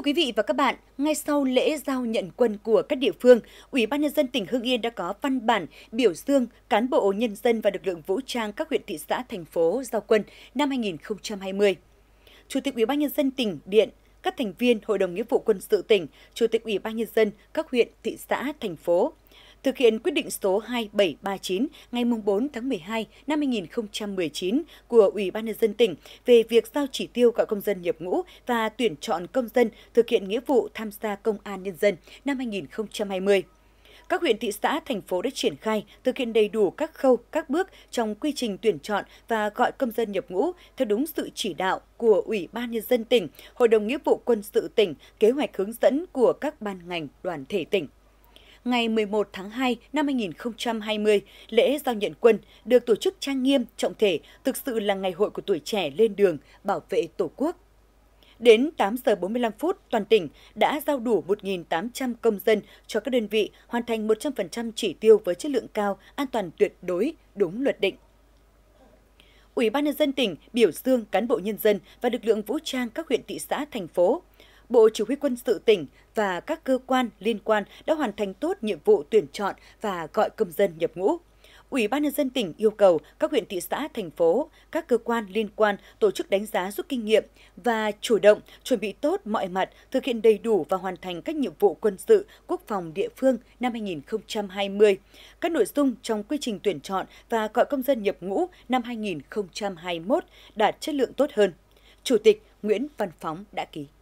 Thưa quý vị và các bạn, ngay sau lễ giao nhận quân của các địa phương, Ủy ban nhân dân tỉnh Hưng Yên đã có văn bản biểu dương cán bộ nhân dân và lực lượng vũ trang các huyện thị xã thành phố giao quân năm 2020. Chủ tịch Ủy ban nhân dân tỉnh điện các thành viên Hội đồng Nghĩa vụ quân sự tỉnh, Chủ tịch Ủy ban nhân dân các huyện, thị xã, thành phố, thực hiện quyết định số 2739 ngày 4 tháng 12 năm 2019 của Ủy ban nhân dân tỉnh về việc giao chỉ tiêu gọi công dân nhập ngũ và tuyển chọn công dân thực hiện nghĩa vụ tham gia công an nhân dân năm 2020 các huyện thị xã thành phố đã triển khai thực hiện đầy đủ các khâu các bước trong quy trình tuyển chọn và gọi công dân nhập ngũ theo đúng sự chỉ đạo của ủy ban nhân dân tỉnh hội đồng nghĩa vụ quân sự tỉnh kế hoạch hướng dẫn của các ban ngành đoàn thể tỉnh ngày 11 tháng 2 năm 2020, lễ giao nhận quân được tổ chức trang nghiêm, trọng thể, thực sự là ngày hội của tuổi trẻ lên đường bảo vệ Tổ quốc. Đến 8 giờ 45 phút, toàn tỉnh đã giao đủ 1.800 công dân cho các đơn vị hoàn thành 100% chỉ tiêu với chất lượng cao, an toàn tuyệt đối, đúng luật định. Ủy ban nhân dân tỉnh biểu dương cán bộ nhân dân và lực lượng vũ trang các huyện thị xã thành phố Bộ Chỉ huy quân sự tỉnh và các cơ quan liên quan đã hoàn thành tốt nhiệm vụ tuyển chọn và gọi công dân nhập ngũ. Ủy ban nhân dân tỉnh yêu cầu các huyện thị xã, thành phố, các cơ quan liên quan tổ chức đánh giá rút kinh nghiệm và chủ động chuẩn bị tốt mọi mặt, thực hiện đầy đủ và hoàn thành các nhiệm vụ quân sự, quốc phòng địa phương năm 2020, các nội dung trong quy trình tuyển chọn và gọi công dân nhập ngũ năm 2021 đạt chất lượng tốt hơn. Chủ tịch Nguyễn Văn Phóng đã ký.